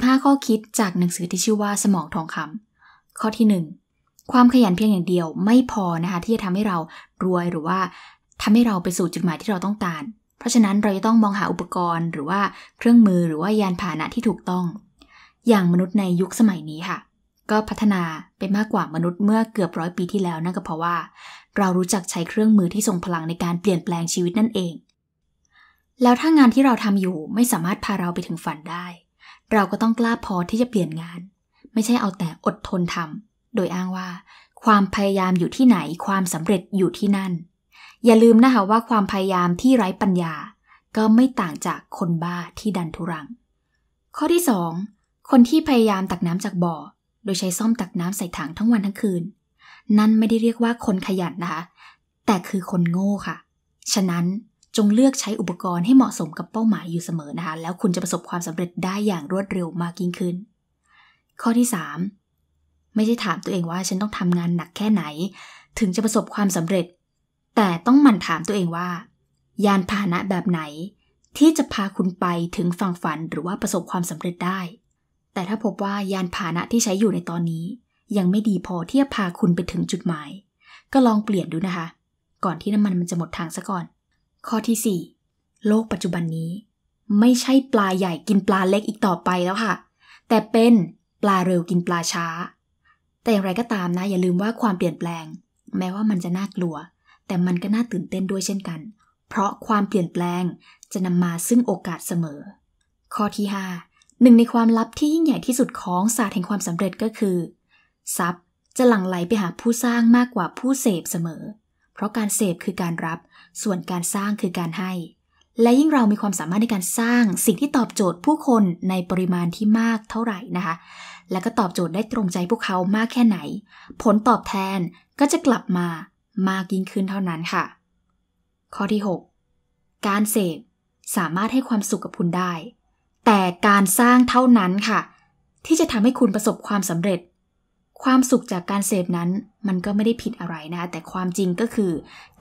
45 ข้อคิดจากหนังสือที่ชื่อว่าสมองทองคำ ข้อที่ 1ความขยันเพียงอย่างเดียวไม่พอนะคะที่จะทำให้เรารวยหรือว่าทำให้เราไปสู่จุดหมายที่เราต้องการ เพราะฉะนั้นเราจะต้องมองหาอุปกรณ์หรือว่าเครื่องมือหรือว่ายานพาหนะที่ถูกต้อง อย่างมนุษย์ในยุคสมัยนี้ค่ะ ก็พัฒนาไปมากกว่ามนุษย์เมื่อเกือบร้อยปีที่แล้วนั่นก็เพราะว่า เรารู้จักใช้เครื่องมือที่ทรงพลังในการเปลี่ยนแปลงชีวิตนั่นเอง แล้วถ้างานที่เราทำอยู่ไม่สามารถพาเราไปถึงฝันได้เราก็ต้องกล้าพอที่จะเปลี่ยนงาน ไม่ใช่เอาแต่อดทนทำโดยอ้างว่าความพยายามอยู่ที่ไหนความสำเร็จอยู่ที่นั่น อย่าลืมนะคะว่าความพยายามที่ไร้ปัญญา ก็ไม่ต่างจากคนบ้าที่ดันทุรัง ข้อที่ 2คนที่พยายามตักน้ำจากบ่อโดยใช้ซ่อมตักน้ำใส่ถังทั้งวันทั้งคืน นั่นไม่ได้เรียกว่าคนขยันนะคะ แต่คือคนโง่ค่ะ ฉะนั้นจงเลือกใช้อุปกรณ์ให้เหมาะสมกับเป้าหมายอยู่เสมอนะคะ แล้วคุณจะประสบความสำเร็จได้อย่างรวดเร็วมากยิ่งขึ้น ข้อที่ 3 ไม่ใช่ถามตัวเองว่าฉันต้องทำงานหนักแค่ไหน ถึงจะประสบความสำเร็จ แต่ต้องหมั่นถามตัวเองว่า ยานพาหนะแบบไหน ที่จะพาคุณไปถึงฝั่งฝันหรือว่าประสบความสำเร็จได้ แต่ถ้าพบว่ายานพาหนะที่ใช้อยู่ในตอนนี้ ยังไม่ดีพอที่จะพาคุณไปถึงจุดหมาย ก็ลองเปลี่ยนดูนะคะ ก่อนที่น้ำมันมันจะหมดทางซะก่อนข้อที่ 4 โลกปัจจุบันนี้ ไม่ใช่ปลาใหญ่กินปลาเล็กอีกต่อไปแล้วค่ะ แต่เป็น ปลาเร็วกินปลาช้า แต่อย่างไรก็ตามนะ อย่าลืมว่าความเปลี่ยนแปลง แม้ว่ามันจะน่ากลัว แต่มันก็น่าตื่นเต้นด้วยเช่นกัน เพราะความเปลี่ยนแปลงจะนำมาซึ่งโอกาสเสมอ ข้อที่ 5 หนึ่งในความลับที่ยิ่งใหญ่ที่สุดของศาสตร์แห่งความสำเร็จก็คือ ทรัพย์จะหลั่งไหลไปหาผู้สร้างมากกว่าผู้เสพเสมอเพราะการเสพคือการรับ ส่วนการสร้างคือการให้ และยิ่งเรามีความสามารถในการสร้างสิ่งที่ตอบโจทย์ผู้คนในปริมาณที่มากเท่าไหร่นะคะ และก็ตอบโจทย์ได้ตรงใจพวกเขามากแค่ไหน ผลตอบแทนก็จะกลับมามากยิ่งขึ้นเท่านั้นค่ะ ข้อที่ 6 การเสพสามารถให้ความสุขกับคุณได้ แต่การสร้างเท่านั้นค่ะ ที่จะทำให้คุณประสบความสำเร็จความสุขจากการเสพนั้นมันก็ไม่ได้ผิดอะไรนะ แต่ความจริงก็คือ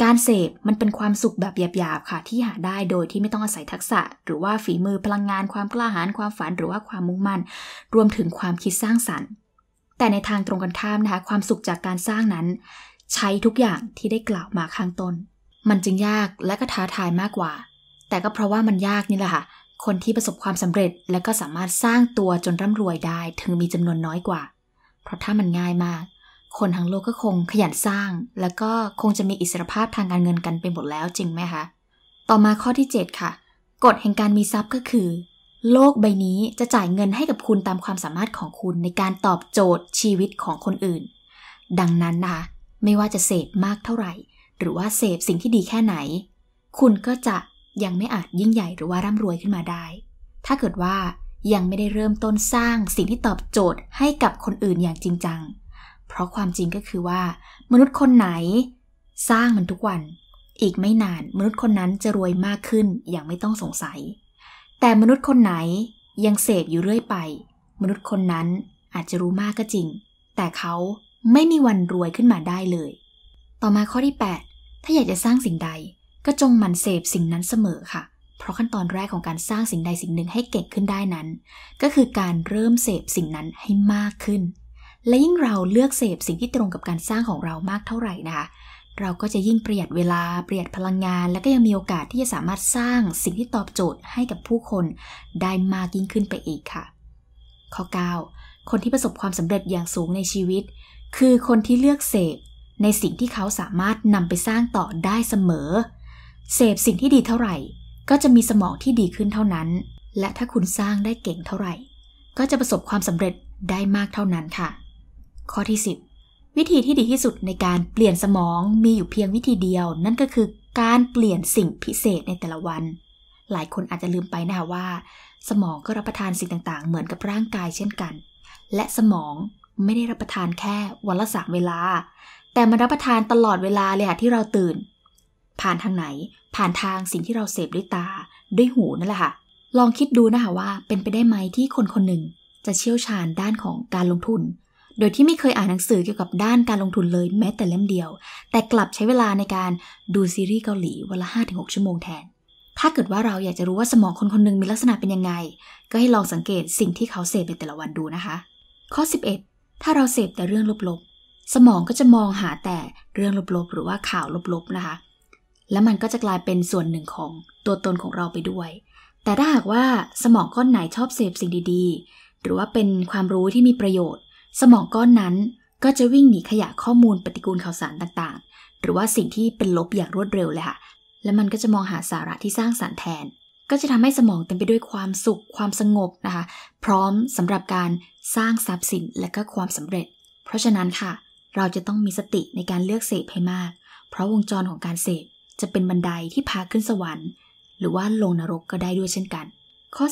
การเสพมันเป็นความสุขแบบหยาบๆ ค่ะที่หาได้โดยที่ไม่ต้องอาศัยทักษะ หรือว่าฝีมือพลังงานความกล้าหาญความฝันหรือว่าความมุ่งมั่นรวมถึงความคิดสร้างสรรค์ แต่ในทางตรงกันข้ามนะคะความสุขจากการสร้างนั้น ใช้ทุกอย่างที่ได้กล่าวมาข้างต้น มันจึงยากและก็ท้าทายมากกว่า แต่ก็เพราะว่ามันยากนี่แหละค่ะ คนที่ประสบความสำเร็จและก็สามารถสร้างตัวจนร่ำรวยได้ถึงมีจำนวนน้อยกว่าเพราะถ้ามันง่ายมาก คนทั้งโลกก็คงขยันสร้าง แล้วก็คงจะมีอิสรภาพทางการเงินกันไปหมดแล้วจริงไหมคะ ต่อมาข้อที่ 7 ค่ะกฎแห่งการมีทรัพย์ก็คือ โลกใบนี้จะจ่ายเงินให้กับคุณตามความสามารถของคุณในการตอบโจทย์ชีวิตของคนอื่น ดังนั้นนะคะไม่ว่าจะเสพมากเท่าไหร่ หรือว่าเสพสิ่งที่ดีแค่ไหน คุณก็จะยังไม่อาจยิ่งใหญ่หรือว่าร่ำรวยขึ้นมาได้ ถ้าเกิดว่ายังไม่ได้เริ่มต้นสร้างสิ่งที่ตอบโจทย์ให้กับคนอื่นอย่างจริงจัง เพราะความจริงก็คือว่า มนุษย์คนไหนสร้างมันทุกวัน อีกไม่นานมนุษย์คนนั้นจะรวยมากขึ้นอย่างไม่ต้องสงสัย แต่มนุษย์คนไหนยังเสพอยู่เรื่อยไป มนุษย์คนนั้นอาจจะรู้มากก็จริง แต่เขาไม่มีวันรวยขึ้นมาได้เลย ต่อมาข้อที่ 8 ถ้าอยากจะสร้างสิ่งใดก็จงหมั่นเสพสิ่งนั้นเสมอค่ะเพราะขั้นตอนแรกของการสร้างสิ่งใดสิ่งหนึ่งให้เก่งขึ้นได้นั้น ก็คือการเริ่มเสพสิ่งนั้นให้มากขึ้น และยิ่งเราเลือกเสพสิ่งที่ตรงกับการสร้างของเรามากเท่าไหร่นะคะเราก็จะยิ่งประหยัดเวลาประหยัดพลังงาน และก็ยังมีโอกาสที่จะสามารถสร้างสิ่งที่ตอบโจทย์ให้กับผู้คนได้มากยิ่งขึ้นไปอีกค่ะ ข้อ 9 คนที่ประสบความสำเร็จอย่างสูงในชีวิต คือคนที่เลือกเสพในสิ่งที่เขาสามารถนำไปสร้างต่อได้เสมอ เสพสิ่งที่ดีเท่าไหร่ก็จะมีสมองที่ดีขึ้นเท่านั้น และถ้าคุณสร้างได้เก่งเท่าไหร่ ก็จะประสบความสำเร็จได้มากเท่านั้นค่ะ ข้อที่ 10 วิธีที่ดีที่สุดในการเปลี่ยนสมองมีอยู่เพียงวิธีเดียวนั่นก็คือการเปลี่ยนสิ่งพิเศษในแต่ละวัน หลายคนอาจจะลืมไปนะคะว่า สมองก็รับประทานสิ่งต่างๆ เหมือนกับร่างกายเช่นกัน และสมองไม่ได้รับประทานแค่วันละสามเวลา แต่มันรับประทานตลอดเวลาเลยค่ะที่เราตื่นผ่านทางไหนผ่านทางสิ่งที่เราเสพด้วยตาด้วยหูนั่นแหละค่ะ ลองคิดดูนะคะว่า เป็นไปได้ไหมที่คนคนหนึ่งจะเชี่ยวชาญด้านของการลงทุน โดยที่ไม่เคยอ่านหนังสือเกี่ยวกับด้านการลงทุนเลยแม้แต่เล่มเดียวแต่กลับใช้เวลาในการดูซีรีส์เกาหลีวันละ5-6 ชั่วโมงแทน ถ้าเกิดว่าเราอยากจะรู้ว่าสมองคนคนหนึ่งมีลักษณะเป็นยังไงก็ให้ลองสังเกตสิ่งที่เขาเสพในแต่ละวันดูนะคะ ข้อ 11 ถ้าเราเสพแต่เรื่องลบๆ สมองก็จะมองหาแต่เรื่องลบๆ หรือว่าข่าวลบๆนะคะและมันก็จะกลายเป็นส่วนหนึ่งของตัวตนของเราไปด้วย แต่ถ้าหากว่าสมองก้อนไหนชอบเสพสิ่งดีๆ หรือว่าเป็นความรู้ที่มีประโยชน์ สมองก้อนนั้น ก็จะวิ่งหนีขยะข้อมูลปฏิกูลข่าวสารต่างๆ หรือว่าสิ่งที่เป็นลบอย่างรวดเร็วเลยค่ะ และมันก็จะมองหาสาระที่สร้างสารรค์แทน ก็จะทำให้สมองเต็มไปด้วยความสุขความสงบนะคะ พร้อมสำหรับการสร้างทรัพย์สินและก็ความสำเร็จ เพราะฉะนั้นค่ะ เราจะต้องมีสติในการเลือกเสพให้มาก เพราะวงจรของการเสพจะเป็นบันไดที่พาขึ้นสวรรค์หรือว่าลงนรกก็ได้ด้วยเช่นกัน ข้อ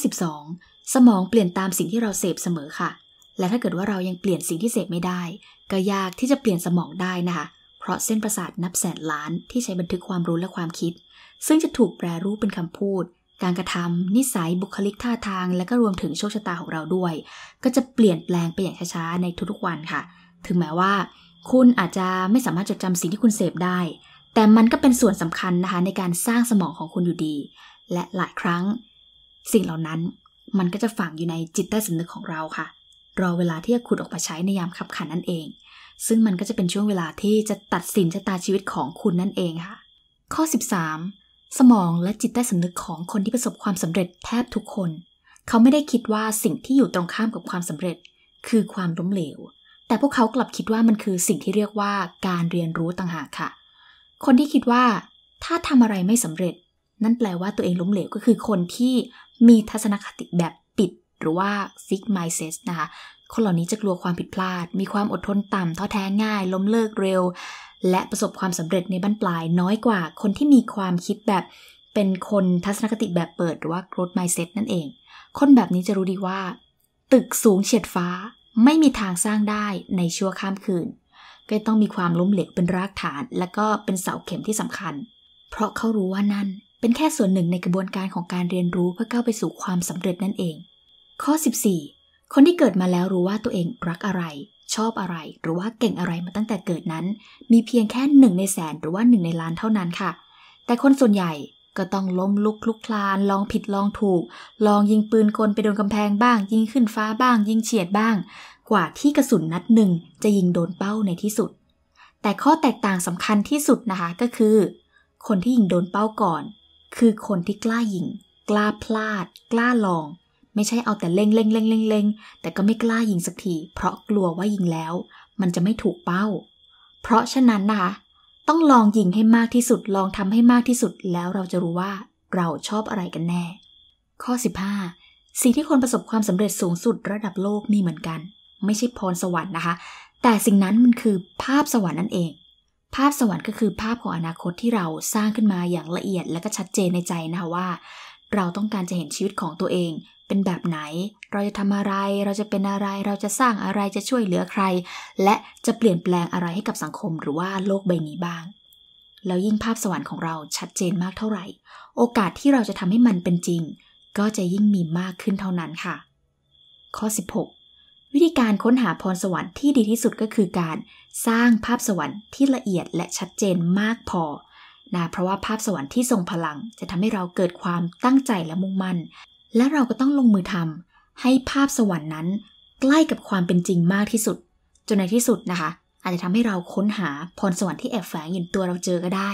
12 สมองเปลี่ยนตามสิ่งที่เราเสพเสมอค่ะ และถ้าเกิดว่าเรา ยังเปลี่ยนสิ่งที่เสพไม่ได้ ก็ยากที่จะเปลี่ยนสมองได้ นะคะเพราะเส้นประสาทนับแสนล้านที่ใช้บันทึกความรู้และความคิด ซึ่งจะถูกแปรรูปเป็นคำพูด การกระทำนิสัยบุคลิกท่าทางและก็รวมถึงโชคชะตาของเราด้วย ก็จะเปลี่ยนแปลงไปอย่างช้าๆในทุกๆวันค่ะ ถึงแม้ว่า คุณอาจจะไม่สามารถจดจำสิ่งที่คุณเสพได้แต่มันก็เป็นส่วนสำคัญนะคะ ในการสร้างสมองของคุณอยู่ดี และหลายครั้ง สิ่งเหล่านั้นมันก็จะฝังอยู่ในจิตใต้สำนึกของเราค่ะ รอเวลาที่จะขุดออกมาใช้ในยามขับขันนั่นเอง ซึ่งมันก็จะเป็นช่วงเวลาที่จะตัดสินชะตาชีวิตของคุณนั่นเองค่ะ ข้อ13สมองและจิตใต้สำนึกของคนที่ประสบความสำเร็จแทบทุกคน เขาไม่ได้คิดว่าสิ่งที่อยู่ตรงข้ามกับความสำเร็จคือความล้มเหลว แต่พวกเขากลับคิดว่ามันคือสิ่งที่เรียกว่าการเรียนรู้ต่างหากค่ะเคนที่คิดว่า ถ้าทำอะไรไม่สำเร็จ นั่นแปลว่าตัวเองล้มเหลว ก็คือคนที่มีทัศนคติแบบปิดหรือว่า fix mindset นะคะคนเหล่านี้จะกลัวความผิดพลาด มีความอดทนต่ำท้อแท้ง่าย ล้มเลิกเร็ว และประสบความสำเร็จในบรรนปลายน้อยกว่าคนที่มีความคิดแบบเป็นคนทัศนคติแบบเปิด หรือว่า growth mindset นั่นเอง คนแบบนี้จะรู้ดีว่า ตึกสูงเฉียดฟ้า ไม่มีทางสร้างได้ในชั่วข้ามคืนก็ต้องมีความล้มเหลวเป็นรากฐาน และก็เป็นเสาเข็มที่สำคัญ เพราะเขารู้ว่านั่นเป็นแค่ส่วนหนึ่งในกระบวนการของการเรียนรู้เพื่อก้าวไปสู่ความสำเร็จนั่นเอง ข้อ 14 คนที่เกิดมาแล้วรู้ว่าตัวเองรักอะไร ชอบอะไรหรือว่าเก่งอะไรมาตั้งแต่เกิดนั้น มีเพียงแค่หนึ่งในแสนหรือว่าหนึ่งในล้านเท่านั้นค่ะ แต่คนส่วนใหญ่ก็ต้องล้มลุกคลุกคลาน ลองผิดลองถูก ลองยิงปืนกลไปโดนกำแพงบ้าง ยิงขึ้นฟ้าบ้าง ยิงเฉียดบ้างกว่าที่กระสุนนัดหนึ่งจะยิงโดนเป้าในที่สุด แต่ข้อแตกต่างสำคัญที่สุดนะคะ ก็คือ คนที่ยิงโดนเป้าก่อน คือคนที่กล้ายิง กล้าพลาด กล้าลอง ไม่ใช่เอาแต่เล็งเล็งเล็งเล็งเล็งแต่ก็ไม่กล้ายิงสักทีเพราะกลัวว่ายิงแล้ว มันจะไม่ถูกเป้า เพราะฉะนั้นนะคะต้องลองยิงให้มากที่สุดลองทำให้มากที่สุดแล้วเราจะรู้ว่าเราชอบอะไรกันแน่ ข้อ15สิ่งที่คนประสบความสำเร็จสูงสุดระดับโลกมีเหมือนกันไม่ใช่พรสวรรค์นะคะ แต่สิ่งนั้นมันคือภาพสวรรค์นั่นเอง ภาพสวรรค์ก็คือ ภาพของอนาคตที่เราสร้างขึ้นมาอย่างละเอียดและก็ชัดเจนในใจนะคะว่า เราต้องการจะเห็นชีวิตของตัวเองเป็นแบบไหน เราจะทำอะไรเราจะเป็นอะไร เราจะสร้างอะไรจะช่วยเหลือใคร และจะเปลี่ยนแปลงอะไรให้กับสังคมหรือว่าโลกใบนี้บ้าง แล้วยิ่งภาพสวรรค์ของเราชัดเจนมากเท่าไหร่ โอกาสที่เราจะทำให้มันเป็นจริง ก็จะยิ่งมีมากขึ้นเท่านั้นค่ะ ข้อ 16วิธีการค้นหาพรสวรรค์ที่ดีที่สุดก็คือการสร้างภาพสวรรค์ที่ละเอียดและชัดเจนมากพอนะเพราะว่าภาพสวรรค์ที่ทรงพลังจะทำให้เราเกิดความตั้งใจและมุ่งมั่น และเราก็ต้องลงมือทำ ให้ภาพสวรรค์นั้น ใกล้กับความเป็นจริงมากที่สุด จนในที่สุดนะคะ อาจจะทำให้เราค้นหาพรสวรรค์ที่แอบแฝงอยู่ตัวเราเจอก็ได้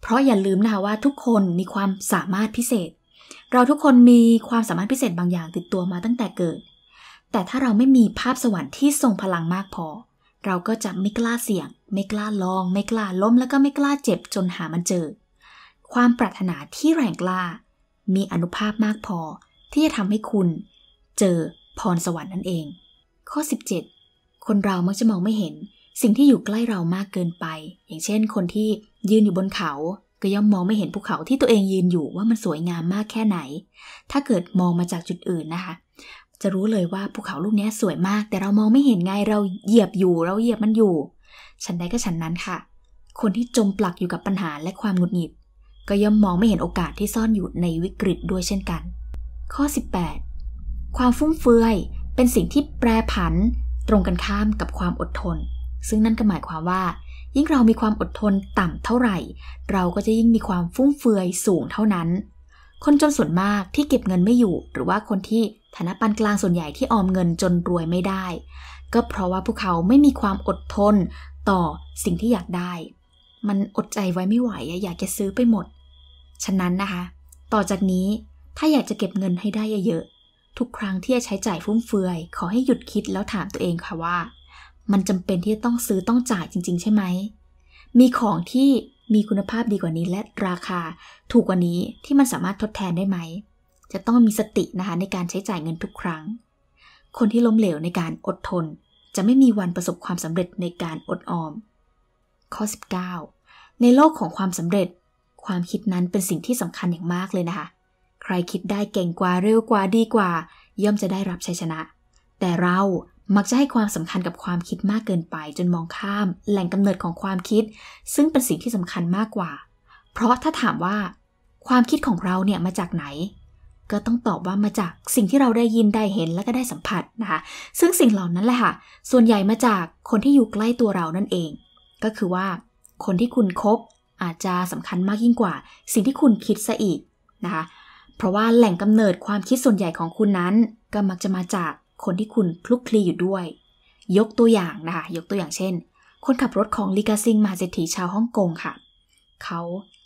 เพราะอย่าลืมนะคะว่าทุกคนมีความสามารถพิเศษ เราทุกคนมีความสามารถพิเศษบางอย่างติดตัวมาตั้งแต่เกิดแต่ถ้าเราไม่มีภาพสวรรค์ที่ทรงพลังมากพอ เราก็จะไม่กล้าเสี่ยง ไม่กล้าลอง ไม่กล้าล้ม แล้วก็ไม่กล้าเจ็บจนหามันเจอ ความปรารถนาที่แรงกล้า มีอนุภาพมากพอ ที่จะทำให้คุณเจอพรสวรรค์นั่นเอง ข้อ 17 คนเรามักจะมองไม่เห็น สิ่งที่อยู่ใกล้เรามากเกินไป อย่างเช่นคนที่ยืนอยู่บนเขาก็ย่อมมองไม่เห็นภูเขาที่ตัวเองยืนอยู่ว่ามันสวยงามมากแค่ไหน ถ้าเกิดมองมาจากจุดอื่นนะคะจะรู้เลยว่าภูเขาลูกนี้สวยมาก แต่เรามองไม่เห็นไงเราเหยียบอยู่เราเหยียบมันอยู่ ฉันใดก็ฉันนั้นค่ะ คนที่จมปลักอยู่กับปัญหาและความหงุดหงิดก็ย่อมมองไม่เห็นโอกาสที่ซ่อนอยู่ในวิกฤตด้วยเช่นกัน ข้อ 18 ความฟุ่มเฟือยเป็นสิ่งที่แปรผัน ตรงกันข้ามกับความอดทน ซึ่งนั่นก็หมายความว่า ยิ่งเรามีความอดทนต่ำเท่าไหร่ เราก็จะยิ่งมีความฟุ่มเฟือยสูงเท่านั้น คนจนส่วนมากที่เก็บเงินไม่อยู่ หรือว่าคนที่ฐานะปานกลางส่วนใหญ่ที่ออมเงินจนรวยไม่ได้ ก็เพราะว่าพวกเขาไม่มีความอดทน ต่อสิ่งที่อยากได้ มันอดใจไว้ไม่ไหวอยากจะซื้อไปหมด ฉะนั้นนะคะ ต่อจากนี้ถ้าอยากจะเก็บเงินให้ได้เยอะๆทุกครั้งที่จะใช้จ่ายฟุ่มเฟือย ขอให้หยุดคิดแล้วถามตัวเองค่ะว่ามันจำเป็นที่จะต้องซื้อต้องจ่ายจริง ๆ ใช่ไหมมีของที่มีคุณภาพดีกว่านี้และราคา ถูกกว่านี้ที่มันสามารถทดแทนได้ไหมจะต้องมีสตินะคะในการใช้จ่ายเงินทุกครั้ง คนที่ล้มเหลวในการอดทนจะไม่มีวันประสบความสำเร็จในการอดออม ข้อ19 ในโลกของความสำเร็จ ความคิดนั้นเป็นสิ่งที่สำคัญอย่างมากเลยนะคะ ใครคิดได้เก่งกว่าเร็วกว่าดีกว่าย่อมจะได้รับชัยชนะ แต่เรา มักจะให้ความสำคัญกับความคิดมากเกินไปจนมองข้าม แหล่งกำเนิดของความคิด ซึ่งเป็นสิ่งที่สำคัญมากกว่า เพราะถ้าถามว่า ความคิดของเราเนี่ยมาจากไหนก็ต้องตอบว่ามาจากสิ่งที่เราได้ยินได้เห็นและก็ได้สัมผัสนะคะ ซึ่งสิ่งเหล่านั้นแหละค่ะ ส่วนใหญ่มาจากคนที่อยู่ใกล้ตัวเรานั่นเอง ก็คือว่า คนที่คุณคบ อาจจะสำคัญมากยิ่งกว่า สิ่งที่คุณคิดซะอีกนะคะ เพราะว่าแหล่งกำเนิดความคิดส่วนใหญ่ของคุณนั้นก็มักจะมาจากคนที่คุณคลุกคลีอยู่ด้วย ยกตัวอย่างนะคะ ยกตัวอย่างเช่น คนขับรถของลิกาซิงมาเศรษฐีชาวฮ่องกงค่ะ เขา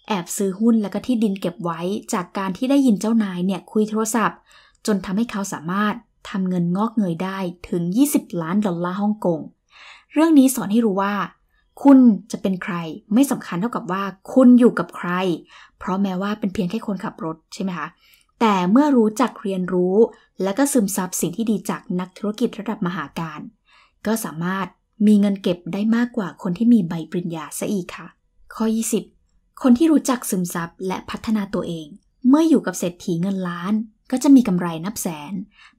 แอบซื้อหุ้นแล้วก็ที่ดินเก็บไว้จากการที่ได้ยินเจ้านายเนี่ยคุยโทรศัพท์ จนทำให้เขาสามารถทำเงินงอกเงยได้ถึง 20 ล้านดอลลาร์ฮ่องกง เรื่องนี้สอนให้รู้ว่า คุณจะเป็นใคร ไม่สำคัญเท่ากับว่าคุณอยู่กับใคร เพราะแม้ว่าเป็นเพียงแค่คนขับรถใช่ไหมคะ แต่เมื่อรู้จักเรียนรู้ และก็ซึมซับสิ่งที่ดีจากนักธุรกิจระดับมหาการก็สามารถมีเงินเก็บได้มากกว่าคนที่มีใบปริญญาซะอีกค่ะ ข้อ 20คนที่รู้จักซึมซับและพัฒนาตัวเอง เมื่ออยู่กับเศรษฐีเงินล้านก็จะมีกำไรนับแสน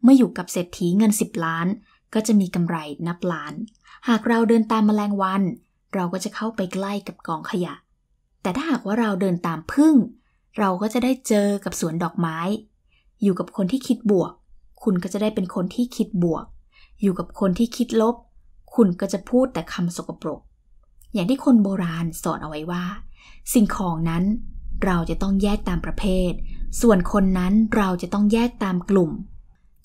เมื่ออยู่กับเศรษฐีเงิน 10 ล้านก็จะมีกำไรนับล้าน หากเราเดินตามแมลงวัน เราก็จะเข้าไปใกล้กับกองขยะ แต่ถ้าหากว่าเราเดินตามพึ่งเราก็จะได้เจอกับสวนดอกไม้ อยู่กับคนที่คิดบวก คุณก็จะได้เป็นคนที่คิดบวก อยู่กับคนที่คิดลบ คุณก็จะพูดแต่คำสกปรก อย่างที่คนโบราณสอนเอาไว้ว่าสิ่งของนั้นเราจะต้องแยกตามประเภท ส่วนคนนั้นเราจะต้องแยกตามกลุ่ม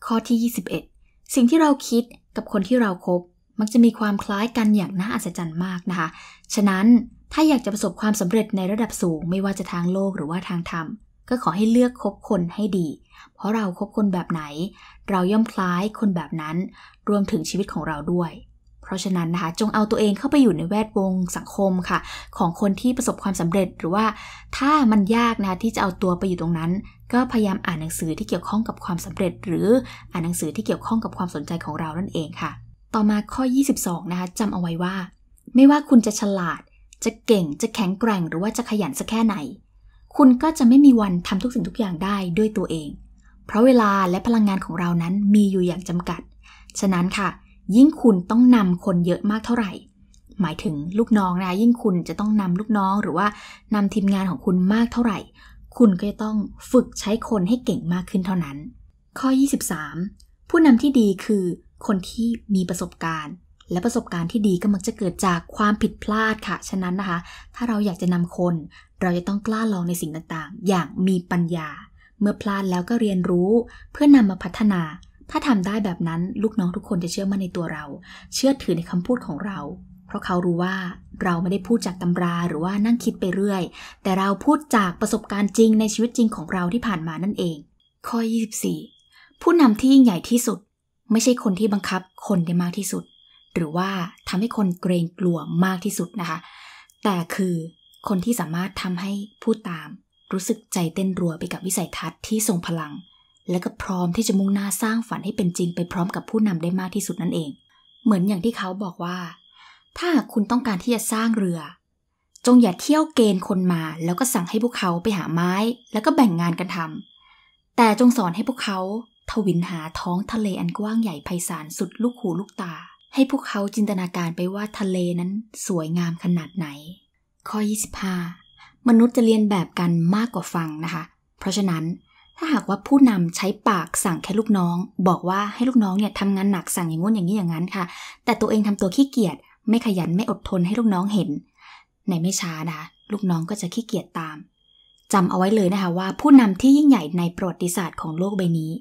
ข้อที่ 21 สิ่งที่เราคิดกับคนที่เราครบมักจะมีความคล้ายกันอย่างน่าอัศจรรย์มากนะคะ ฉะนั้นถ้าอยากจะประสบความสำเร็จในระดับสูงไม่ว่าจะทางโลกหรือว่าทางธรรม ก็ขอให้เลือกคบคนให้ดี เพราะเราครบคนแบบไหน เราย่อมคล้ายคนแบบนั้นรวมถึงชีวิตของเราด้วยเพราะฉะนั้นนะคะจงเอาตัวเองเข้าไปอยู่ในแวดวง สังคมค่ะ ของคนที่ประสบความสำเร็จ หรือว่า ถ้ามันยากนะะที่จะเอาตัวไปอยู่ตรงนั้น ก็พยายามอ่านหนังสือที่เกี่ยวข้องกับความสำเร็จ หรืออ่านหนังสือที่เกี่ยวข้องกับความสนใจของเรานั่นเองค่ะ ต่อมาข้อ 22 นะคะจำเอาไว้ว่า ไม่ว่าคุณจะฉลาด จะเก่ง จะแข็งแกร่ง หรือว่าจะขยันสักแค่ไหน คุณก็จะไม่มีวันทำทุกสิ่งทุกอย่างได้ด้วยตัวเอง เพราะเวลาและพลังงานของเรานั้นมีอยู่อย่างจำกัด ฉะนั้นค่ะยิ่งคุณต้องนำคนเยอะมากเท่าไหร่ หมายถึงลูกน้องนะยิ่งคุณจะต้องนำลูกน้อง หรือว่านำทีมงานของคุณมากเท่าไหร่ คุณก็จะต้องฝึกใช้คนให้เก่งมากขึ้นเท่านั้น ข้อ 23 ผู้นำที่ดีคือคนที่มีประสบการณ์ และประสบการณ์ที่ดีก็มักจะเกิดจากความผิดพลาดค่ะ ฉะนั้นนะคะ ถ้าเราอยากจะนำคนเราจะต้องกล้าลองในสิ่งต่างๆ อย่างมีปัญญา เมื่อพลาดแล้วก็เรียนรู้ เพื่อนำมาพัฒนาถ้าทำได้แบบนั้นลูกน้องทุกคนจะเชื่อมั่นในตัวเรา เชื่อถือในคำพูดของเรา เพราะเขารู้ว่าเราไม่ได้พูดจากตำราหรือว่านั่งคิดไปเรื่อยแต่เราพูดจากประสบการณ์จริงในชีวิตจริงของเราที่ผ่านมานั่นเอง ข้อ 24ผู้นำที่ยิ่งใหญ่ที่สุด ไม่ใช่คนที่บังคับคนได้มากที่สุด หรือว่าทำให้คนเกรงกลัวมากที่สุดนะคะ แต่คือคนที่สามารถทำให้ผู้ตาม รู้สึกใจเต้นรัวไปกับวิสัยทัศน์ที่ทรงพลังและก็พร้อมที่จะมุ่งหน้าสร้างฝันให้เป็นจริงไปพร้อมกับผู้นำได้มากที่สุดนั่นเอง เหมือนอย่างที่เขาบอกว่า ถ้าคุณต้องการที่จะสร้างเรือ จงอย่าเที่ยวเกณฑ์คนมา แล้วก็สั่งให้พวกเขาไปหาไม้ แล้วก็แบ่งงานกันทำแต่จงสอนให้พวกเขาทวินหาท้องทะเลอันกว้างใหญ่ไพศาลสุดลูกหูลูกตา ให้พวกเขาจินตนาการไปว่าทะเลนั้นสวยงามขนาดไหน ข้อ 25 มนุษย์จะเรียนแบบกันมากกว่าฟังนะคะ เพราะฉะนั้นถ้าหากว่าผู้นำใช้ปากสั่งแค่ลูกน้อง บอกว่าให้ลูกน้องเนี่ยทำงานหนักสั่งอย่างงู้นอย่างนี้อย่างนั้นค่ะ แต่ตัวเองทำตัวขี้เกียจไม่ขยันไม่อดทนให้ลูกน้องเห็นในไม่ช้านะลูกน้องก็จะขี้เกียจตามจำเอาไว้เลยนะคะว่าผู้นำที่ยิ่งใหญ่ในประวัติศาสตร์ของโลกใบนี้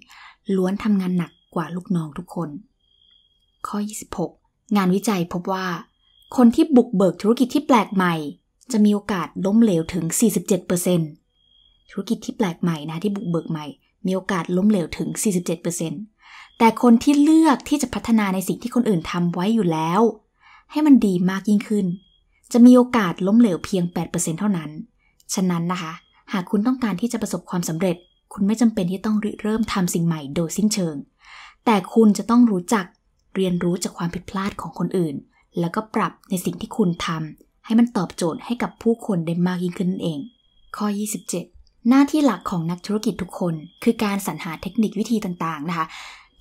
ล้วนทำงานหนักกว่าลูกน้องทุกคน ข้อ 26 งานวิจัยพบว่า คนที่บุกเบิกธุรกิจที่แปลกใหม่ จะมีโอกาสล้มเหลวถึง 47%ธุรกิจที่แปลกใหม่นะที่บุกเบิกใหม่ มีโอกาสล้มเหลวถึง 47%แต่คนที่เลือกที่จะพัฒนาในสิ่งที่คนอื่นทำไว้อยู่แล้ว ให้มันดีมากยิ่งขึ้น จะมีโอกาสล้มเหลวเพียง 8%เท่านั้น ฉะนั้นนะคะ หากคุณต้องการที่จะประสบความสำเร็จ คุณไม่จำเป็นที่ต้องริเริ่มทำสิ่งใหม่ โดยสิ้นเชิง แต่คุณจะต้องรู้จักเรียนรู้จากความผิดพลาดของคนอื่น แล้วก็ปรับในสิ่งที่คุณทำให้มันตอบโจทย์ให้กับผู้คนได้มากยิ่งขึ้นเอง ข้อ 27หน้าที่หลักของนักธุรกิจทุกคน คือการสรรหาเทคนิควิธีต่างๆนะคะ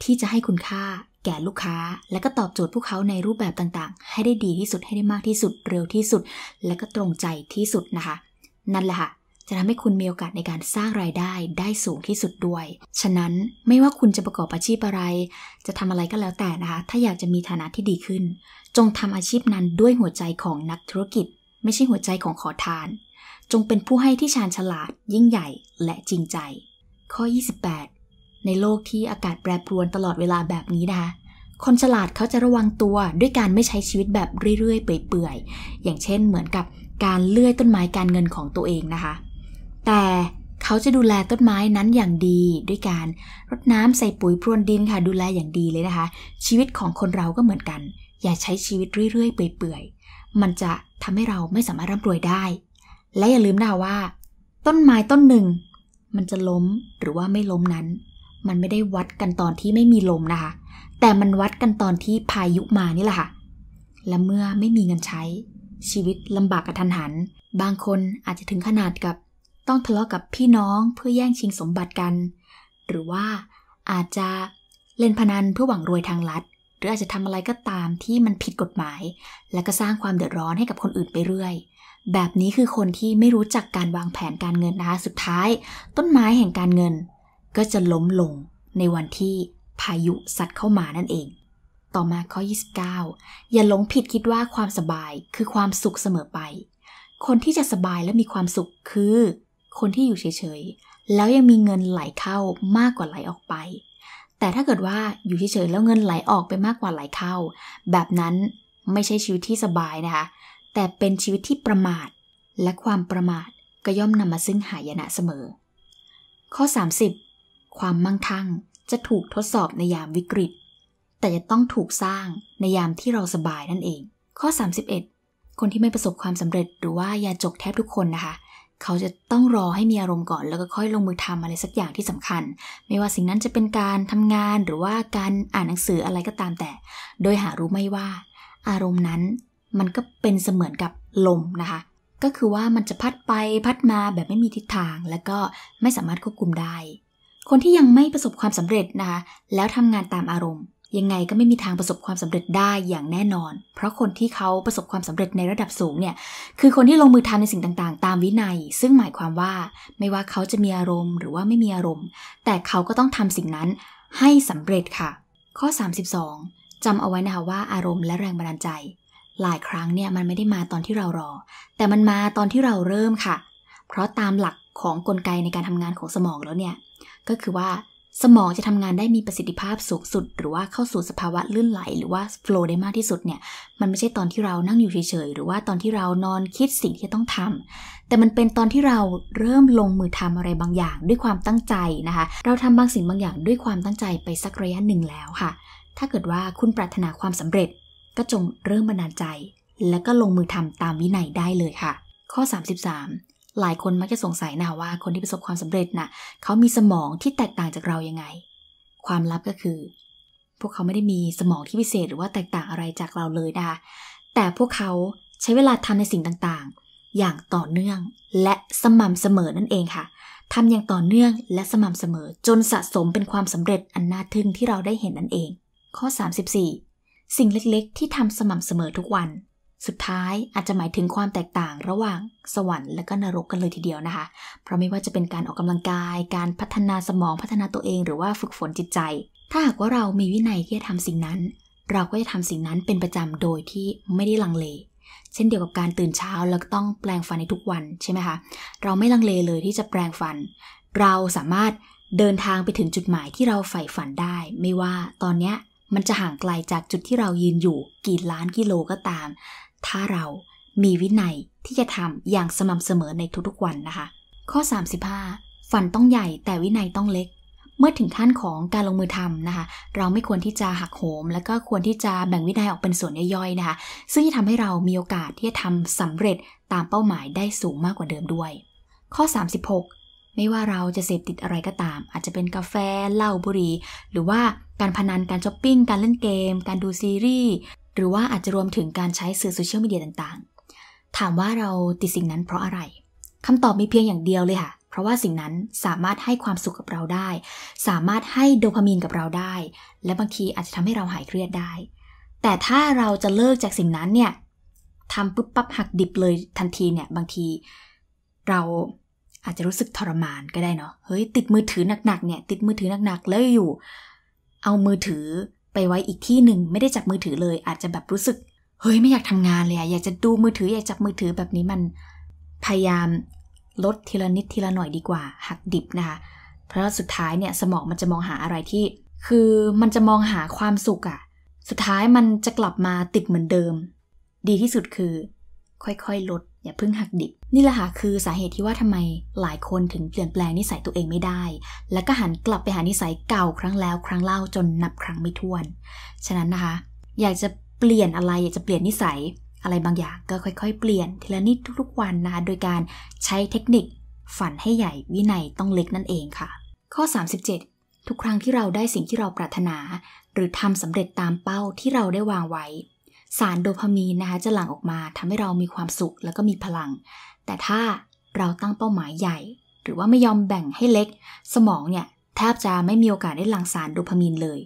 ที่จะให้คุณค่าแก่ลูกค้า และก็ตอบโจทย์พวกเขาในรูปแบบต่างๆ ให้ได้ดีที่สุดให้ได้มากที่สุดเร็วที่สุด และก็ตรงใจที่สุดนะคะ นั่นแหละค่ะจะทำให้คุณมีโอกาสในการสร้างรายได้ได้สูงที่สุดด้วย ฉะนั้นไม่ว่าคุณจะประกอบอาชีพอะไร จะทำอะไรก็แล้วแต่นะคะ ถ้าอยากจะมีฐานะที่ดีขึ้น จงทำอาชีพนั้นด้วยหัวใจของนักธุรกิจ ไม่ใช่หัวใจของขอทานจงเป็นผู้ให้ที่ชาญฉลาดยิ่งใหญ่และจริงใจ ข้อ 28 ในโลกที่อากาศแปรปรวนตลอดเวลาแบบนี้นะคะ คนฉลาดเขาจะระวังตัวด้วยการไม่ใช้ชีวิตแบบเรื่อย ๆ เปื่อย ๆ อย่างเช่น เหมือนกับการเลื่อยต้นไม้การเงินของตัวเองนะคะ แต่เขาจะดูแลต้นไม้นั้นอย่างดี ด้วยการรดน้ำใส่ปุ๋ยพรวนดินค่ะดูแลอย่างดีเลยนะคะ ชีวิตของคนเราก็เหมือนกัน อย่าใช้ชีวิตเรื่อย ๆ เปื่อย ๆ มันจะทำให้เราไม่สามารถร่ำรวยได้และอย่าลืมนะว่าต้นไม้ต้นหนึ่งมันจะล้มหรือว่าไม่ล้มนั้น มันไม่ได้วัดกันตอนที่ไม่มีลมนะคะแต่มันวัดกันตอนที่พายุมานี่แหละค่ะและเมื่อไม่มีเงินใช้ชีวิตลำบากกระทันหัน บางคนอาจจะถึงขนาดกับต้องทะเลาะกับพี่น้องเพื่อแย่งชิงสมบัติกัน หรือว่าอาจจะเล่นพนันเพื่อหวังรวยทางลัด หรืออาจจะทำอะไรก็ตามที่มันผิดกฎหมาย และก็สร้างความเดือดร้อนให้กับคนอื่นไปเรื่อยแบบนี้คือคนที่ไม่รู้จักการวางแผนการเงินนะคะสุดท้ายต้นไม้แห่งการเงิน ก็จะล้มลงในวันที่พายุสัตว์เข้ามานั่นเอง ต่อมาข้อ 29 อย่าหลงผิดคิดว่าความสบายคือความสุขเสมอไป คนที่จะสบายและมีความสุขคือ คนที่อยู่เฉยๆแล้วยังมีเงินไหลเข้ามากกว่าไหลออกไป แต่ถ้าเกิดว่าอยู่เฉยๆแล้วเงินไหลออกไปมากกว่าไหลเข้า แบบนั้นไม่ใช่ชีวิตที่สบายนะคะแต่เป็นชีวิตที่ประมาท และความประมาทก็ย่อมนำมาซึ่งหายนะเสมอ ข้อ 30 ความมั่งคั่ง จะถูกทดสอบในยามวิกฤต แต่จะต้องถูกสร้างในยามที่เราสบายนั่นเอง ข้อ 31 คนที่ไม่ประสบความสำเร็จหรือว่ายาจกแทบทุกคนนะคะ เขาจะต้องรอให้มีอารมณ์ก่อน แล้วก็ค่อยลงมือทำอะไรสักอย่างที่สำคัญ ไม่ว่าสิ่งนั้นจะเป็นการทำงานหรือว่าการอ่านหนังสืออะไรก็ตามแต่ โดยหารู้ไม่ว่า อารมณ์นั้นมันก็เป็นเสมือนกับลมนะคะ ก็คือว่ามันจะพัดไปพัดมาแบบไม่มีทิศทาง และก็ไม่สามารถควบคุมได้ คนที่ยังไม่ประสบความสำเร็จนะคะ แล้วทำงานตามอารมณ์ ยังไงก็ไม่มีทางประสบความสำเร็จได้อย่างแน่นอน เพราะคนที่เขาประสบความสำเร็จในระดับสูงเนี่ย คือคนที่ลงมือทำในสิ่งต่าง ๆ ตามวินัย ซึ่งหมายความว่าไม่ว่าเขาจะมีอารมณ์ หรือว่าไม่มีอารมณ์ แต่เขาก็ต้องทำสิ่งนั้นให้สำเร็จค่ะ ข้อ 32 จำเอาไว้นะคะว่าอารมณ์และแรงบันดาลใจหลายครั้งเนี่ยมันไม่ได้มาตอนที่เรารอ แต่มันมาตอนที่เราเริ่มค่ะ เพราะตามหลักของกลไกในการทำงานของสมองแล้วเนี่ยก็คือว่าสมองจะทำงานได้มีประสิทธิภาพสูงสุด หรือว่าเข้าสู่สภาวะลื่นไหลหรือว่าโฟล์ได้มากที่สุดเนี่ยมันไม่ใช่ตอนที่เรานั่งอยู่เฉยๆ หรือว่าตอนที่เรานอนคิดสิ่งที่ต้องทำ แต่มันเป็นตอนที่เราเริ่มลงมือทำอะไรบางอย่างด้วยความตั้งใจนะคะเราทำบางสิ่งบางอย่างด้วยความตั้งใจไปสักระยะหนึ่งแล้วค่ะ ถ้าเกิดว่าคุณปรารถนาความสำเร็จก็จงเริ่มบันดาลใจ และก็ลงมือทำตามวินัยได้เลยค่ะ ข้อ 33 หลายคนมักจะสงสัยนะว่า คนที่ประสบความสำเร็จนะ่ะเขามีสมองที่แตกต่างจากเรายังไง ความลับก็คือ พวกเขาไม่ได้มีสมองที่พิเศษหรือว่าแตกต่างอะไรจากเราเลยนะแต่พวกเขาใช้เวลาทำในสิ่งต่างๆ อย่างต่อเนื่องและสม่ำเสมอนั่นเองค่ะทำอย่างต่อเนื่องและสม่ำเสมอ จนสะสมเป็นความสำเร็จอันน่าทึ่งที่เราได้เห็นนั่นเอง ข้อ 34สิ่งเล็ก ๆ ที่ทำสม่ำเสมอทุกวัน สุดท้ายอาจจะหมายถึงความแตกต่างระหว่างสวรรค์และก็นรกกันเลยทีเดียวนะคะ เพราะไม่ว่าจะเป็นการออกกำลังกาย การพัฒนาสมองพัฒนาตัวเองหรือว่าฝึกฝนจิตใจ ถ้าหากว่าเรามีวินัยที่จะทำสิ่งนั้น เราก็จะทำสิ่งนั้นเป็นประจำโดยที่ไม่ได้ลังเล เช่นเดียวกับการตื่นเช้าแล้วต้องแปลงฟันในทุกวันใช่ไหมคะ เราไม่ลังเลเลยที่จะแปลงฟัน เราสามารถเดินทางไปถึงจุดหมายที่เราใฝ่ฝันได้ ไม่ว่าตอนเนี้ยมันจะห่างไกลจากจุดที่เรายืนอยู่กี่ล้านกิโลก็ตาม ถ้าเรามีวินัยที่จะทำอย่างสม่ำเสมอในทุกๆวันนะคะ ข้อ 35 ฝันต้องใหญ่แต่วินัยต้องเล็ก เมื่อถึงขั้นของการลงมือทำนะคะ เราไม่ควรที่จะหักโหม และก็ควรที่จะแบ่งวินัยออกเป็นส่วนย่อยๆนะคะ ซึ่งจะทำให้เรามีโอกาสที่จะทำสำเร็จตามเป้าหมายได้สูงมากกว่าเดิมด้วย ข้อ 36 ไม่ว่าเราจะเสพติดอะไรก็ตาม อาจจะเป็นกาแฟ เหล้าบุหรี่ หรือว่าการพนัน การช้อปปิ้ง การเล่นเกม การดูซีรีส์ หรือว่าอาจจะรวมถึงการใช้สื่อโซเชียลมีเดียต่างๆ ถามว่าเราติดสิ่งนั้น เพราะอะไรคำตอบมีเพียงอย่างเดียวเลยค่ะ เพราะว่าสิ่งนั้นสามารถให้ความสุขกับเราได้ สามารถให้โดพามีนกับเราได้ และบางทีอาจจะทำให้เราหายเครียดได้ แต่ถ้าเราจะเลิกจากสิ่งนั้นเนี่ย ทำปุ๊บปั๊บหักดิบเลยทันทีเนี่ย บางทีเราอาจจะรู้สึกทรมานก็ได้เนาะ เฮ้ยติดมือถือหนักๆ เนี่ยติดมือถือหนักๆแล้วอยู่เอามือถือไปไว้อีกที่หนึ่งไม่ได้จับมือถือเลย อาจจะแบบรู้สึก เฮ้ยไม่อยากทำงานเลยอะอยากจะดูมือถือ อยากจับมือถือแบบนี้มัน พยายามลดทีละนิดทีละหน่อยดีกว่า หักดิบนะคะเพราะสุดท้ายเนี่ย สมองมันจะมองหาอะไรที่ คือมันจะมองหาความสุขอะสุดท้ายมันจะกลับมาติดเหมือนเดิม ดีที่สุดคือ ค่อยๆลดอย่าเพิ่งหักดิบนี่แหละค่ะคือสาเหตุที่ว่าทำไมหลายคนถึงเปลี่ยนแปลงนิสัยตัวเองไม่ได้ และก็หันกลับไปหานิสัยเก่าครั้งแล้วครั้งเล่าจนนับครั้งไม่ถ้วน ฉะนั้นนะคะอยากจะเปลี่ยนอะไรอยากจะเปลี่ยนนิสัยอะไรบางอย่างก็ค่อยๆ เปลี่ยนทีละนิดทุกๆวันนะคะโดยการใช้เทคนิคฝันให้ใหญ่วินัยต้องเล็กนั่นเองค่ะ ข้อ 37 ทุกครั้งที่เราได้สิ่งที่เราปรารถนา หรือทำสำเร็จตามเป้าที่เราได้วางไว้สารโดพามีนนะคะจะหลั่งออกมาทำให้เรามีความสุขแล้วก็มีพลัง แต่ถ้าเราตั้งเป้าหมายใหญ่ หรือว่าไม่ยอมแบ่งให้เล็ก สมองเนี่ยแทบจะไม่มีโอกาสได้หลั่งสารโดพามีนเลย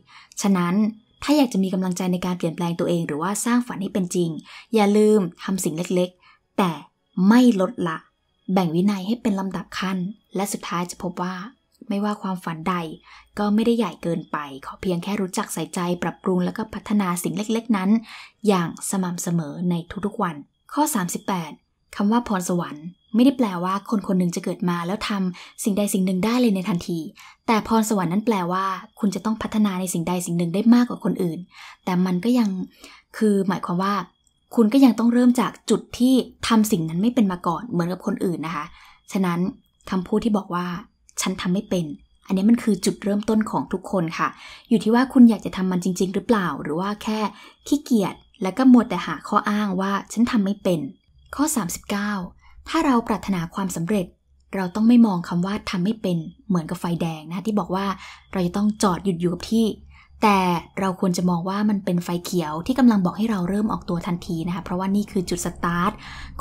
ฉะนั้นถ้าอยากจะมีกำลังใจในการเปลี่ยนแปลงตัวเอง หรือว่าสร้างฝันให้เป็นจริง อย่าลืมทำสิ่งเล็กๆ แต่ไม่ลดละ แบ่งวินัยให้เป็นลำดับขั้น และสุดท้ายจะพบว่าไม่ว่าความฝันใดก็ไม่ได้ใหญ่เกินไป ขอเพียงแค่รู้จักใส่ใจปรับปรุงแล้วก็พัฒนาสิ่งเล็ก ๆนั้น อย่างสม่ำเสมอในทุกๆวัน ข้อ 38 คำว่าพรสวรรค์ไม่ได้แปลว่า คนคนหนึ่งจะเกิดมาแล้วทำสิ่งใดสิ่งหนึ่งได้เลยในทันที แต่พรสวรรค์นั้นแปลว่าคุณจะต้องพัฒนาในสิ่งใดสิ่งหนึ่งได้มากกว่าคนอื่น แต่มันก็ยังคือหมายความว่า คุณก็ยังต้องเริ่มจากจุดที่ทำสิ่งนั้นไม่เป็นมาก่อน เหมือนกับคนอื่นนะคะ ฉะนั้นคำพูดที่บอกว่าฉันทำไม่เป็น อันนี้มันคือจุดเริ่มต้นของทุกคนค่ะ อยู่ที่ว่าคุณอยากจะทำมันจริง ๆ หรือเปล่า หรือว่าแค่ขี้เกียจ แล้วก็หมดแต่หาข้ออ้างว่า ฉันทำไม่เป็น ข้อ 39 ถ้าเราปรารถนาความสำเร็จ เราต้องไม่มองคำว่าทำไม่เป็น เหมือนกับไฟแดงนะ ที่บอกว่า เราจะต้องจอดหยุดอยู่กับที่แต่เราควรจะมองว่ามันเป็นไฟเขียวที่กำลังบอกให้เราเริ่มออกตัวทันทีนะคะ เพราะว่านี่คือจุดสตาร์ท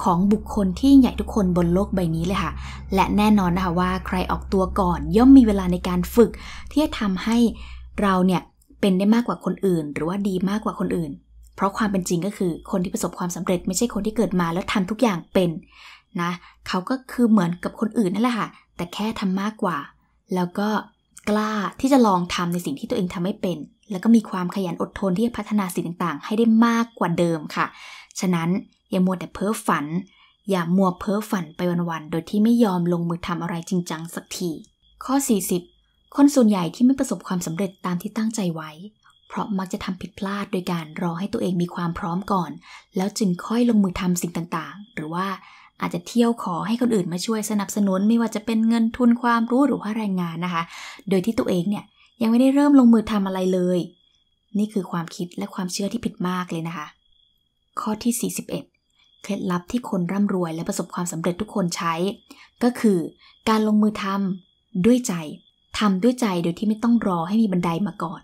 ของบุคคลที่ใหญ่ทุกคนบนโลกใบนี้เลยค่ะและแน่นอนนะคะว่าใครออกตัวก่อนย่อมมีเวลาในการฝึกที่จะทำให้เราเนี่ยเป็นได้มากกว่าคนอื่น หรือว่าดีมากกว่าคนอื่น เพราะความเป็นจริงก็คือคนที่ประสบความสำเร็จ ไม่ใช่คนที่เกิดมาแล้วทำทุกอย่างเป็นนะเขาก็คือเหมือนกับคนอื่นนั่นแหละค่ะแต่แค่ทำมากกว่า แล้วก็กล้าที่จะลองทำในสิ่งที่ตัวเองทำไม่เป็น แล้วก็มีความขยันอดทนที่จะพัฒนาสิ่งต่าง ๆ ให้ได้มากกว่าเดิมค่ะ ฉะนั้นอย่ามัวแต่เพ้อฝัน อย่ามัวเพ้อฝันไปวันๆ โดยที่ไม่ยอมลงมือทำอะไรจริงจังสักทีข้อ 40 คนส่วนใหญ่ที่ไม่ประสบความสำเร็จตามที่ตั้งใจไว้ เพราะมักจะทำผิดพลาดโดยการรอให้ตัวเองมีความพร้อมก่อน แล้วจึงค่อยลงมือทำสิ่งต่างๆ หรือว่าอาจจะเที่ยวขอให้คนอื่นมาช่วยสนับสนุนไม่ว่าจะเป็นเงินทุนความรู้หรือว่าแรงงานนะคะ โดยที่ตัวเองเนี่ยยังไม่ได้เริ่มลงมือทำอะไรเลย นี่คือความคิดและความเชื่อที่ผิดมากเลยนะคะ ข้อที่ 41เคล็ดลับที่คนร่ำรวยและประสบความสำเร็จทุกคนใช้ ก็คือการลงมือทำด้วยใจทำด้วยใจโดยที่ไม่ต้องรอให้มีบันไดมาก่อน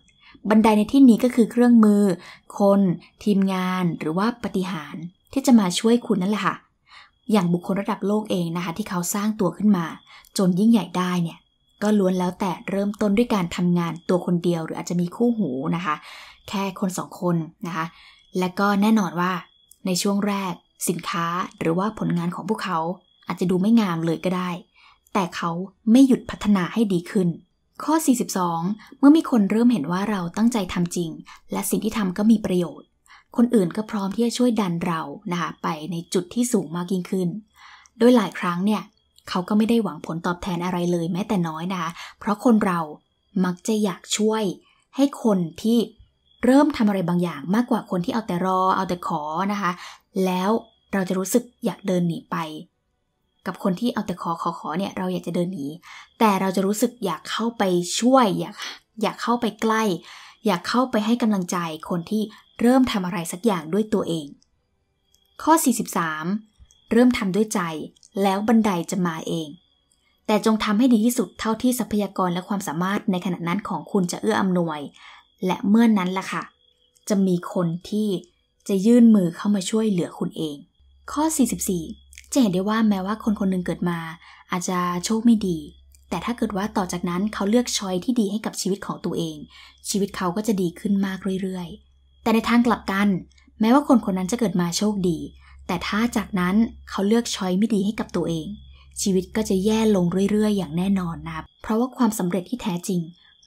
บันไดในที่นี้ก็คือเครื่องมือ คน ทีมงานหรือว่าปฏิหาร ที่จะมาช่วยคุณนั่นแหละค่ะอย่างบุคคลระดับโลกเองนะคะที่เขาสร้างตัวขึ้นมา จนยิ่งใหญ่ได้เนี่ยก็ล้วนแล้วแต่เริ่มต้นด้วยการทำงานตัวคนเดียวหรืออาจจะมีคู่หูนะคะแค่คนสองคนนะคะและก็แน่นอนว่าในช่วงแรก สินค้าหรือว่าผลงานของพวกเขาอาจจะดูไม่งามเลยก็ได้ แต่เขาไม่หยุดพัฒนาให้ดีขึ้น ข้อ 42 เมื่อมีคนเริ่มเห็นว่าเราตั้งใจทำจริงและสิ่งที่ทำก็มีประโยชน์คนอื่นก็พร้อมที่จะช่วยดันเรา นะคะ ไปในจุดที่สูงมากยิ่งขึ้นโดยหลายครั้งเนี่ย เขาก็ไม่ได้หวังผลตอบแทนอะไรเลยแม้แต่น้อยนะคะ เพราะคนเรา มักจะอยากช่วยให้คนที่เริ่มทำอะไรบางอย่าง มากกว่าคนที่เอาแต่รอเอาแต่ขอ นะคะ แล้วเราจะรู้สึกอยากเดินหนีไป กับคนที่เอาแต่ขอ ขอขอเนี่ย เราอยากจะเดินหนี แต่เราจะรู้สึกอยากเข้าไปช่วย อยากอยากเข้าไปใกล้ อยากเข้าไปให้กำลังใจคนที่เริ่มทำอะไรสักอย่างด้วยตัวเอง ข้อ 43 เริ่มทำด้วยใจแล้วบันไดจะมาเอง แต่จงทำให้ดีที่สุดเท่าที่ทรัพยากรและความสามารถในขณะนั้นของคุณจะเอื้ออำนวย และเมื่อนนั้นล่ะค่ะ จะมีคนที่จะยื่นมือเข้ามาช่วยเหลือคุณเอง ข้อ 44 จะเห็นได้ว่าแม้ว่าคนคนหนึ่งเกิดมา อาจจะโชคไม่ดี แต่ถ้าเกิดว่าต่อจากนั้นเขาเลือกชอยที่ดีให้กับชีวิตของตัวเอง ชีวิตเขาก็จะดีขึ้นมากเรื่อยๆแต่ในทางกลับกัน แม้ว่าคนคนนั้นจะเกิดมาโชคดี แต่ถ้าจากนั้นเขาเลือกช้อยไม่ดีให้กับตัวเอง ชีวิตก็จะแย่ลงเรื่อยๆ อย่างแน่นอนนะ เพราะว่าความสำเร็จที่แท้จริง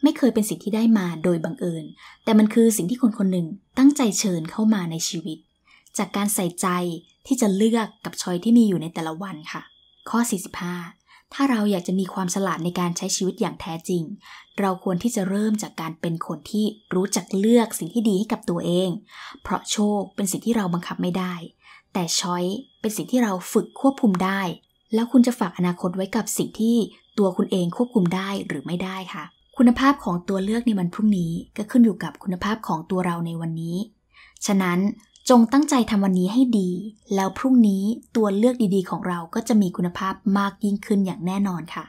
ไม่เคยเป็นสิ่งที่ได้มาโดยบังเอิญแต่มันคือสิ่งที่คนคนหนึ่งตั้งใจเชิญเข้ามาในชีวิต จากการใส่ใจที่จะเลือกกับช้อยที่มีอยู่ในแต่ละวันค่ะ ข้อ 45ถ้าเราอยากจะมีความฉลาดในการใช้ชีวิตอย่างแท้จริง เราควรที่จะเริ่มจากการเป็นคนที่รู้จักเลือกสิ่งที่ดีให้กับตัวเอง เพราะโชคเป็นสิ่งที่เราบังคับไม่ได้ แต่ช้อยเป็นสิ่งที่เราฝึกควบคุมได้ แล้วคุณจะฝากอนาคตไว้กับสิ่งที่ตัวคุณเองควบคุมได้หรือไม่ได้ค่ะ คุณภาพของตัวเลือกในวันพรุ่งนี้ก็ขึ้นอยู่กับคุณภาพของตัวเราในวันนี้ ฉะนั้นจงตั้งใจทำวันนี้ให้ดี แล้วพรุ่งนี้ตัวเลือกดีๆของเราก็จะมีคุณภาพมากยิ่งขึ้นอย่างแน่นอนค่ะ